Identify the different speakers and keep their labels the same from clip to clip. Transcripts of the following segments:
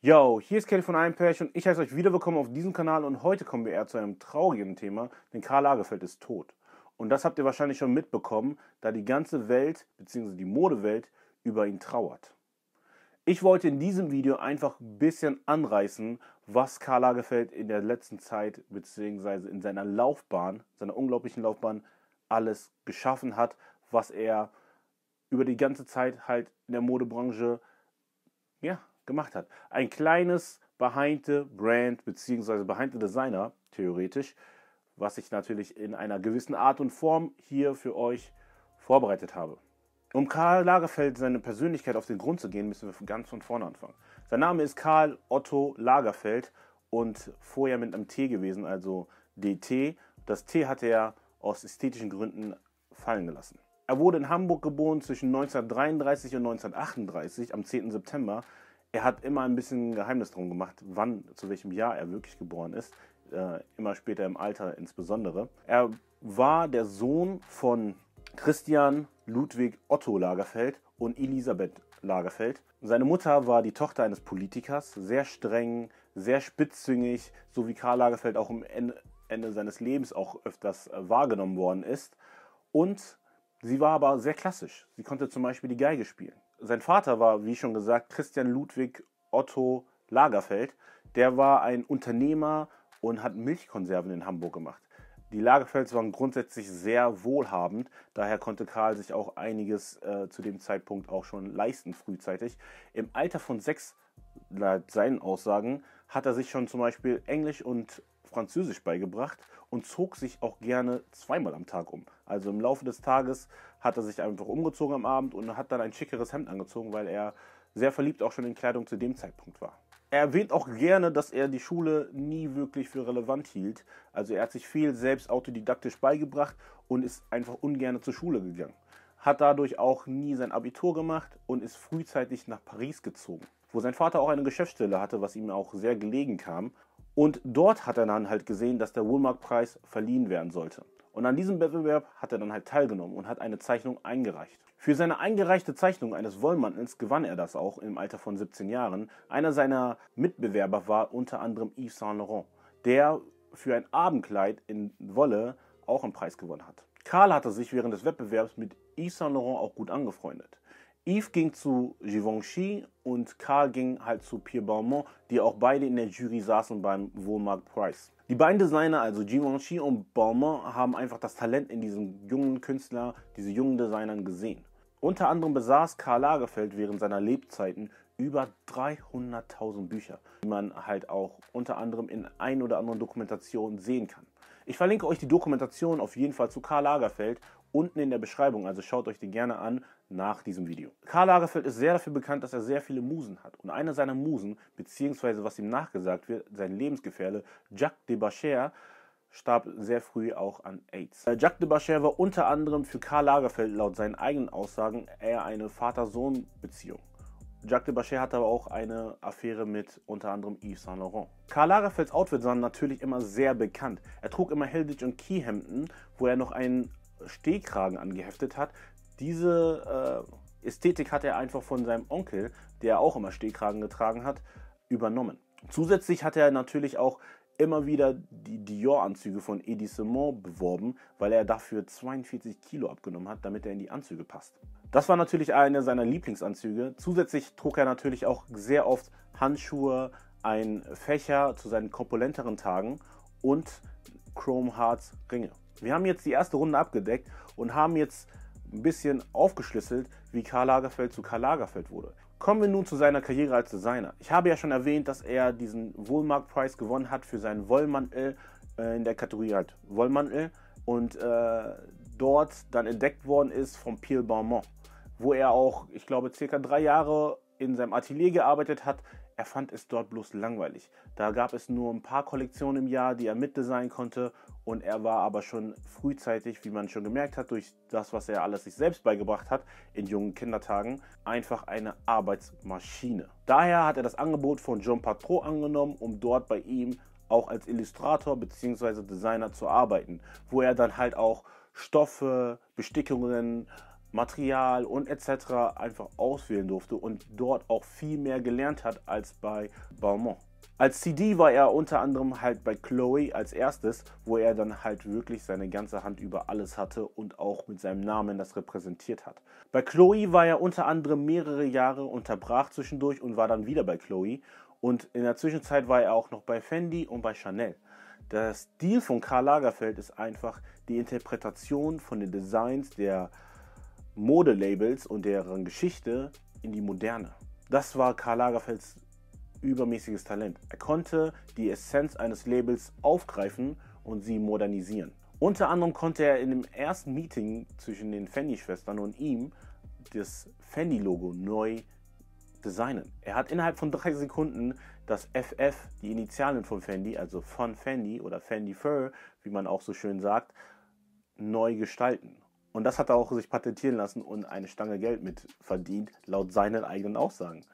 Speaker 1: Yo, hier ist Kelly von einem und Ich heiße euch wieder willkommen auf diesem Kanal und heute kommen wir eher zu einem traurigen Thema, denn Karl Lagerfeld ist tot. Und das habt ihr wahrscheinlich schon mitbekommen, da die ganze Welt bzw. die Modewelt über ihn trauert. Ich wollte in diesem Video einfach ein bisschen anreißen, was Karl Lagerfeld in der letzten Zeit bzw. in seiner Laufbahn, seiner unglaublichen Laufbahn, alles geschaffen hat, was er über die ganze Zeit halt in der Modebranche ja, gemacht hat. Ein kleines behind the Brand bzw. behind the Designer theoretisch, was ich natürlich in einer gewissen Art und Form hier für euch vorbereitet habe. Um Karl Lagerfeld seine Persönlichkeit auf den Grund zu gehen, müssen wir ganz von vorne anfangen. Sein Name ist Karl Otto Lagerfeld und vorher mit einem T gewesen, also DT. Das T hat er aus ästhetischen Gründen fallen gelassen. Er wurde in Hamburg geboren zwischen 1933 und 1938 am 10. September er hat immer ein bisschen Geheimnis drum gemacht, wann, zu welchem Jahr er wirklich geboren ist. Äh, immer später im Alter insbesondere. Er war der Sohn von Christian Ludwig Otto Lagerfeld und Elisabeth Lagerfeld. Seine Mutter war die Tochter eines Politikers, sehr streng, sehr spitzzüngig, so wie Karl Lagerfeld auch am Ende, Ende seines Lebens auch öfters äh, wahrgenommen worden ist. Und sie war aber sehr klassisch. Sie konnte zum Beispiel die Geige spielen sein Vater war, wie schon gesagt, Christian Ludwig Otto Lagerfeld. Der war ein Unternehmer und hat Milchkonserven in Hamburg gemacht. Die Lagerfelds waren grundsätzlich sehr wohlhabend, daher konnte Karl sich auch einiges äh, zu dem Zeitpunkt auch schon leisten, frühzeitig. Im Alter von sechs, laut seinen Aussagen, hat er sich schon zum Beispiel Englisch und Französisch beigebracht und zog sich auch gerne zweimal am Tag um. Also im Laufe des Tages hat er sich einfach umgezogen am Abend und hat dann ein schickeres Hemd angezogen, weil er sehr verliebt auch schon in Kleidung zu dem Zeitpunkt war. Er erwähnt auch gerne, dass er die Schule nie wirklich für relevant hielt. Also er hat sich viel selbst autodidaktisch beigebracht und ist einfach ungern zur Schule gegangen. Hat dadurch auch nie sein Abitur gemacht und ist frühzeitig nach Paris gezogen, wo sein Vater auch eine Geschäftsstelle hatte, was ihm auch sehr gelegen kam. Und dort hat er dann halt gesehen, dass der Wohlmarktpreis verliehen werden sollte. Und an diesem Wettbewerb hat er dann halt teilgenommen und hat eine Zeichnung eingereicht. Für seine eingereichte Zeichnung eines Wollmantels gewann er das auch im Alter von 17 Jahren. Einer seiner Mitbewerber war unter anderem Yves Saint Laurent, der für ein Abendkleid in Wolle auch einen Preis gewonnen hat. Karl hatte sich während des Wettbewerbs mit Yves Saint Laurent auch gut angefreundet. Yves ging zu Givenchy und Karl ging halt zu Pierre Beaumont, die auch beide in der Jury saßen beim Wohlmarkt Price. Die beiden Designer, also Givenchy und Balmain, haben einfach das Talent in diesen jungen Künstlern, diese jungen Designern gesehen. Unter anderem besaß Karl Lagerfeld während seiner Lebzeiten über 300.000 Bücher, die man halt auch unter anderem in ein oder anderen Dokumentationen sehen kann. Ich verlinke euch die Dokumentation auf jeden Fall zu Karl Lagerfeld unten in der Beschreibung, also schaut euch die gerne an nach diesem Video. Karl Lagerfeld ist sehr dafür bekannt, dass er sehr viele Musen hat. Und eine seiner Musen, beziehungsweise was ihm nachgesagt wird, sein Lebensgefährle, Jacques de Bacher, starb sehr früh auch an AIDS. Äh, Jacques de Bacher war unter anderem für Karl Lagerfeld laut seinen eigenen Aussagen eher eine Vater-Sohn-Beziehung. Jacques de Bacher hatte aber auch eine Affäre mit unter anderem Yves Saint Laurent. Karl Lagerfelds Outfits waren natürlich immer sehr bekannt. Er trug immer Hellwig und Kiehemden, wo er noch einen Stehkragen angeheftet hat. Diese äh, Ästhetik hat er einfach von seinem Onkel, der auch immer Stehkragen getragen hat, übernommen. Zusätzlich hat er natürlich auch immer wieder die Dior-Anzüge von Eddie Edissement beworben, weil er dafür 42 Kilo abgenommen hat, damit er in die Anzüge passt. Das war natürlich einer seiner Lieblingsanzüge. Zusätzlich trug er natürlich auch sehr oft Handschuhe, ein Fächer zu seinen korpulenteren Tagen und Chrome Hearts Ringe. Wir haben jetzt die erste Runde abgedeckt und haben jetzt ein bisschen aufgeschlüsselt, wie Karl Lagerfeld zu Karl Lagerfeld wurde. Kommen wir nun zu seiner Karriere als Designer. Ich habe ja schon erwähnt, dass er diesen Wohlmarktpreis gewonnen hat für seinen Wollmantel äh, in der Kategorie halt Wollmantel und äh, dort dann entdeckt worden ist von Pierre Baumont, wo er auch, ich glaube, circa drei Jahre in seinem Atelier gearbeitet hat. Er fand es dort bloß langweilig. Da gab es nur ein paar Kollektionen im Jahr, die er mitdesignen konnte und er war aber schon frühzeitig, wie man schon gemerkt hat, durch das, was er alles sich selbst beigebracht hat, in jungen Kindertagen, einfach eine Arbeitsmaschine. Daher hat er das Angebot von John Patro angenommen, um dort bei ihm auch als Illustrator bzw. Designer zu arbeiten, wo er dann halt auch Stoffe, Bestickungen, Material und etc. einfach auswählen durfte und dort auch viel mehr gelernt hat als bei Beaumont. Als CD war er unter anderem halt bei Chloe als erstes, wo er dann halt wirklich seine ganze Hand über alles hatte und auch mit seinem Namen das repräsentiert hat. Bei Chloe war er unter anderem mehrere Jahre, unterbrach zwischendurch und war dann wieder bei Chloe. Und in der Zwischenzeit war er auch noch bei Fendi und bei Chanel. Der Stil von Karl Lagerfeld ist einfach die Interpretation von den Designs der Modelabels und deren Geschichte in die Moderne. Das war Karl Lagerfelds übermäßiges Talent. Er konnte die Essenz eines Labels aufgreifen und sie modernisieren. Unter anderem konnte er in dem ersten Meeting zwischen den Fendi-Schwestern und ihm das Fendi-Logo neu designen. Er hat innerhalb von drei Sekunden das FF, die Initialen von Fendi, also von Fendi oder Fendi Fur, wie man auch so schön sagt, neu gestalten. Und das hat er auch sich patentieren lassen und eine Stange Geld mit verdient, laut seinen eigenen Aussagen.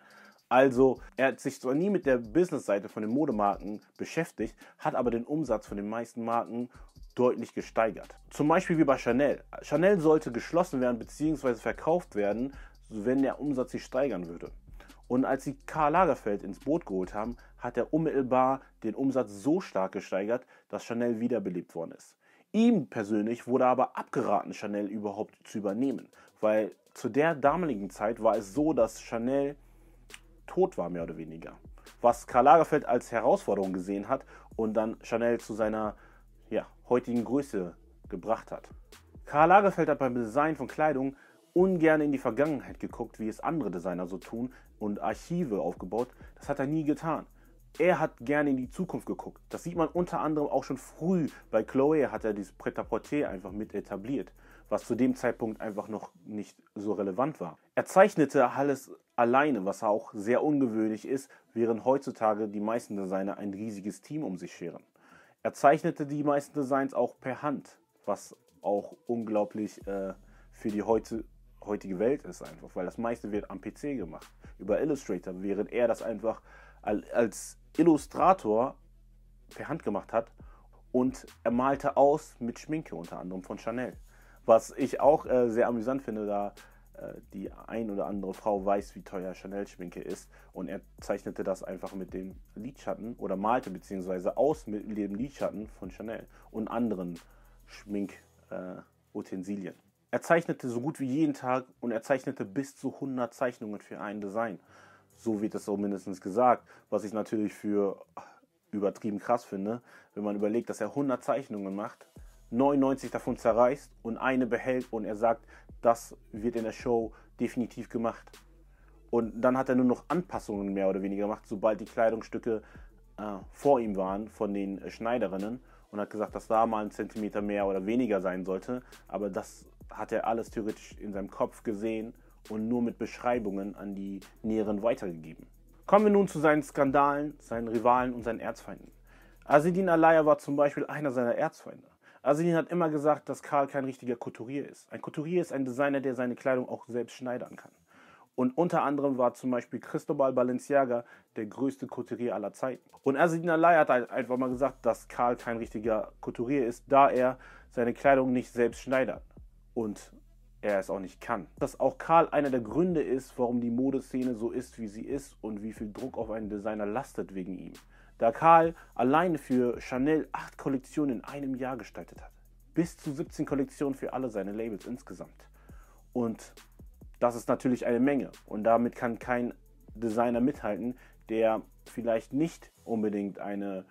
Speaker 1: Also er hat sich zwar nie mit der Businessseite von den Modemarken beschäftigt, hat aber den Umsatz von den meisten Marken deutlich gesteigert. Zum Beispiel wie bei Chanel. Chanel sollte geschlossen werden bzw. verkauft werden, wenn der Umsatz sich steigern würde. Und als sie Karl Lagerfeld ins Boot geholt haben, hat er unmittelbar den Umsatz so stark gesteigert, dass Chanel wiederbelebt worden ist. Ihm persönlich wurde aber abgeraten, Chanel überhaupt zu übernehmen, weil zu der damaligen Zeit war es so, dass Chanel tot war, mehr oder weniger. Was Karl Lagerfeld als Herausforderung gesehen hat und dann Chanel zu seiner ja, heutigen Größe gebracht hat. Karl Lagerfeld hat beim Design von Kleidung ungern in die Vergangenheit geguckt, wie es andere Designer so tun und Archive aufgebaut. Das hat er nie getan er hat gerne in die Zukunft geguckt. Das sieht man unter anderem auch schon früh. Bei Chloe hat er dieses Prêt-à-porter einfach mit etabliert, was zu dem Zeitpunkt einfach noch nicht so relevant war. Er zeichnete alles alleine, was auch sehr ungewöhnlich ist, während heutzutage die meisten Designer ein riesiges Team um sich scheren. Er zeichnete die meisten Designs auch per Hand, was auch unglaublich äh, für die heute, heutige Welt ist einfach, weil das meiste wird am PC gemacht, über Illustrator, während er das einfach als Illustrator per Hand gemacht hat und er malte aus mit Schminke unter anderem von Chanel. Was ich auch äh, sehr amüsant finde, da äh, die ein oder andere Frau weiß, wie teuer Chanel-Schminke ist und er zeichnete das einfach mit dem Lidschatten oder malte beziehungsweise aus mit dem Lidschatten von Chanel und anderen Schminkutensilien. Äh, er zeichnete so gut wie jeden Tag und er zeichnete bis zu 100 Zeichnungen für ein Design. So wird es so mindestens gesagt, was ich natürlich für übertrieben krass finde, wenn man überlegt, dass er 100 Zeichnungen macht, 99 davon zerreißt und eine behält und er sagt, das wird in der Show definitiv gemacht. Und dann hat er nur noch Anpassungen mehr oder weniger gemacht, sobald die Kleidungsstücke äh, vor ihm waren von den Schneiderinnen und hat gesagt, dass da mal ein Zentimeter mehr oder weniger sein sollte. Aber das hat er alles theoretisch in seinem Kopf gesehen und nur mit Beschreibungen an die Näheren weitergegeben. Kommen wir nun zu seinen Skandalen, seinen Rivalen und seinen Erzfeinden. Asedin Alaya war zum Beispiel einer seiner Erzfeinde. Asedin hat immer gesagt, dass Karl kein richtiger Couturier ist. Ein Couturier ist ein Designer, der seine Kleidung auch selbst schneidern kann. Und unter anderem war zum Beispiel Cristobal Balenciaga der größte Couturier aller Zeiten. Und Asedin Alaya hat halt einfach mal gesagt, dass Karl kein richtiger Couturier ist, da er seine Kleidung nicht selbst schneidert. Und er es auch nicht kann. Dass auch Karl einer der Gründe ist, warum die Modeszene so ist, wie sie ist und wie viel Druck auf einen Designer lastet wegen ihm. Da Karl alleine für Chanel acht Kollektionen in einem Jahr gestaltet hat. Bis zu 17 Kollektionen für alle seine Labels insgesamt. Und das ist natürlich eine Menge. Und damit kann kein Designer mithalten, der vielleicht nicht unbedingt eine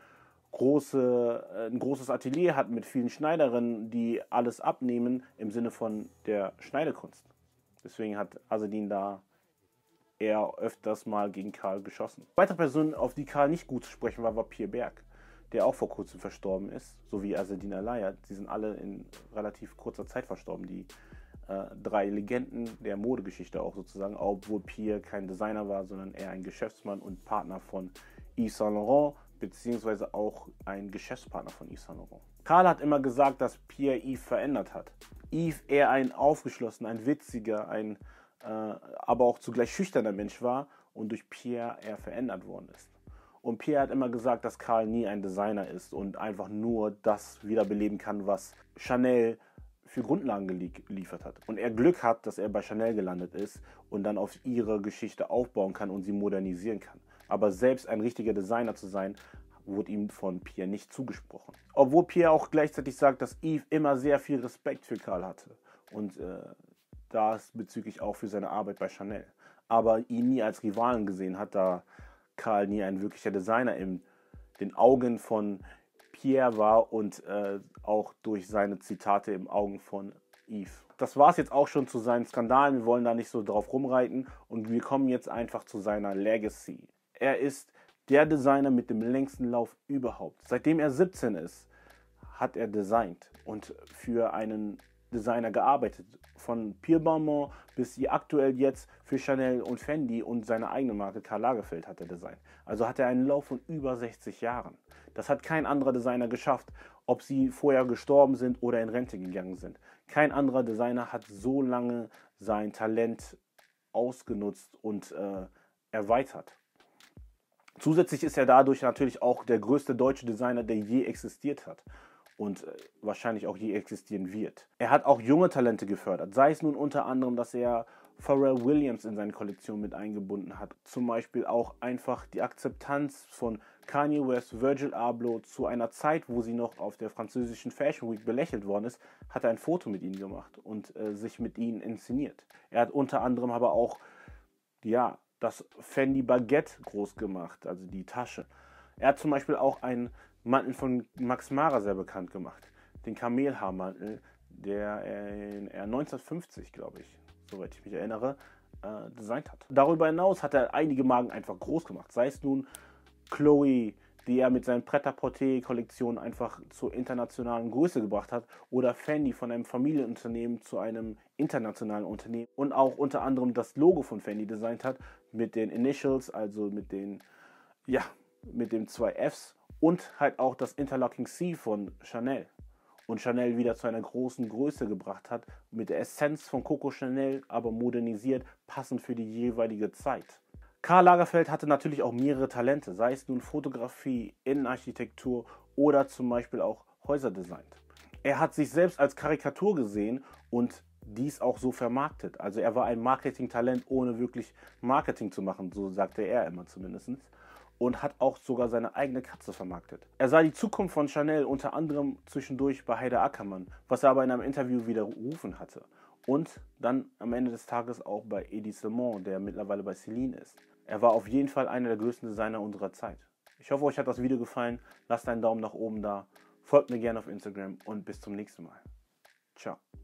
Speaker 1: große, äh, ein großes Atelier hat mit vielen Schneiderinnen, die alles abnehmen im Sinne von der Schneidekunst. Deswegen hat Asedin da eher öfters mal gegen Karl geschossen. Weitere Person, auf die Karl nicht gut zu sprechen war, war Pierre Berg, der auch vor kurzem verstorben ist, sowie Asedin Alaya. Sie sind alle in relativ kurzer Zeit verstorben, die äh, drei Legenden der Modegeschichte auch sozusagen, obwohl Pierre kein Designer war, sondern eher ein Geschäftsmann und Partner von Yves Saint Laurent, beziehungsweise auch ein Geschäftspartner von Yves Saint Laurent. Karl hat immer gesagt, dass Pierre Yves verändert hat. Yves eher ein aufgeschlossener, ein witziger, ein äh, aber auch zugleich schüchterner Mensch war und durch Pierre eher verändert worden ist. Und Pierre hat immer gesagt, dass Karl nie ein Designer ist und einfach nur das wiederbeleben kann, was Chanel für Grundlagen geliefert hat. Und er Glück hat, dass er bei Chanel gelandet ist und dann auf ihre Geschichte aufbauen kann und sie modernisieren kann aber selbst ein richtiger Designer zu sein, wurde ihm von Pierre nicht zugesprochen. Obwohl Pierre auch gleichzeitig sagt, dass Yves immer sehr viel Respekt für Karl hatte und äh, das bezüglich auch für seine Arbeit bei Chanel, aber ihn nie als Rivalen gesehen hat, da Karl nie ein wirklicher Designer in den Augen von Pierre war und äh, auch durch seine Zitate im Augen von Yves. Das war es jetzt auch schon zu seinen Skandalen. Wir wollen da nicht so drauf rumreiten und wir kommen jetzt einfach zu seiner Legacy. Er ist der Designer mit dem längsten Lauf überhaupt. Seitdem er 17 ist, hat er designt und für einen Designer gearbeitet. Von Pierre Beaumont bis die aktuell jetzt für Chanel und Fendi und seine eigene Marke Karl Lagerfeld hat er designt. Also hat er einen Lauf von über 60 Jahren. Das hat kein anderer Designer geschafft, ob sie vorher gestorben sind oder in Rente gegangen sind. Kein anderer Designer hat so lange sein Talent ausgenutzt und äh, erweitert. Zusätzlich ist er dadurch natürlich auch der größte deutsche Designer, der je existiert hat und äh, wahrscheinlich auch je existieren wird. Er hat auch junge Talente gefördert, sei es nun unter anderem, dass er Pharrell Williams in seine Kollektion mit eingebunden hat, zum Beispiel auch einfach die Akzeptanz von Kanye West, Virgil Abloh zu einer Zeit, wo sie noch auf der französischen Fashion Week belächelt worden ist, hat er ein Foto mit ihnen gemacht und äh, sich mit ihnen inszeniert. Er hat unter anderem aber auch ja, das Fendi Baguette groß gemacht, also die Tasche. Er hat zum Beispiel auch einen Mantel von Max Mara sehr bekannt gemacht, den Kamelhaarmantel, der er 1950, glaube ich, soweit ich mich erinnere, äh, designt hat. Darüber hinaus hat er einige Marken einfach groß gemacht, sei es nun Chloe, die er mit seinen pret à kollektionen einfach zur internationalen Größe gebracht hat, oder Fendi von einem Familienunternehmen zu einem internationalen Unternehmen und auch unter anderem das Logo von Fendi designt hat, mit den Initials, also mit den, ja, mit den zwei Fs und halt auch das Interlocking C von Chanel. Und Chanel wieder zu einer großen Größe gebracht hat, mit der Essenz von Coco Chanel, aber modernisiert, passend für die jeweilige Zeit. Karl Lagerfeld hatte natürlich auch mehrere Talente, sei es nun Fotografie, Innenarchitektur oder zum Beispiel auch Häuser designt. Er hat sich selbst als Karikatur gesehen und dies auch so vermarktet. Also er war ein Marketing-Talent, ohne wirklich Marketing zu machen, so sagte er immer zumindest. Und hat auch sogar seine eigene Katze vermarktet. Er sah die Zukunft von Chanel unter anderem zwischendurch bei Heider Ackermann, was er aber in einem Interview widerrufen hatte. Und dann am Ende des Tages auch bei Edith Simon, der mittlerweile bei Celine ist. Er war auf jeden Fall einer der größten Designer unserer Zeit. Ich hoffe, euch hat das Video gefallen. Lasst einen Daumen nach oben da. Folgt mir gerne auf Instagram und bis zum nächsten Mal. Ciao.